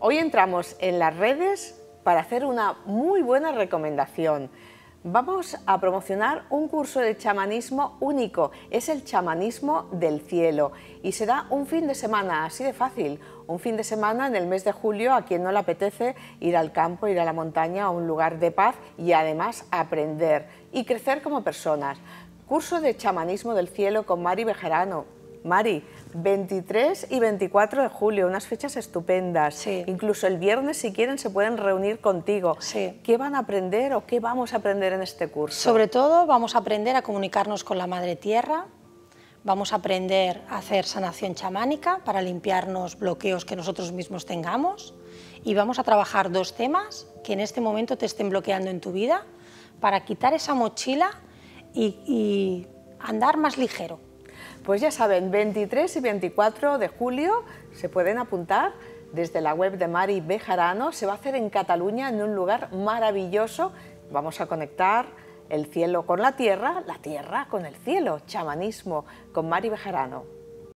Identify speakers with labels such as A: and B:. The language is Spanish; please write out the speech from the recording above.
A: Hoy entramos en las redes para hacer una muy buena recomendación. Vamos a promocionar un curso de chamanismo único, es el chamanismo del cielo y será un fin de semana, así de fácil, un fin de semana en el mes de julio a quien no le apetece ir al campo, ir a la montaña, a un lugar de paz y además aprender y crecer como personas. Curso de chamanismo del cielo con Mari bejerano Mari, 23 y 24 de julio, unas fechas estupendas. Incluso el viernes, si quieren, se pueden reunir contigo. ¿Qué van a aprender o qué vamos a aprender en este curso? Sobre todo vamos a aprender a comunicarnos con la Madre Tierra,
B: vamos a aprender a hacer sanación chamánica para limpiarnos bloqueos que nosotros mismos tengamos y vamos a trabajar dos temas que en este momento te estén bloqueando en tu vida
A: para quitar esa mochila y andar más ligero. Pues ya saben, 23 y 24 de julio se pueden apuntar desde la web de Mari Bejarano. Se va a hacer en Cataluña, en un lugar maravilloso. Vamos a conectar el cielo con la tierra, la tierra con el cielo, chamanismo con Mari Bejarano.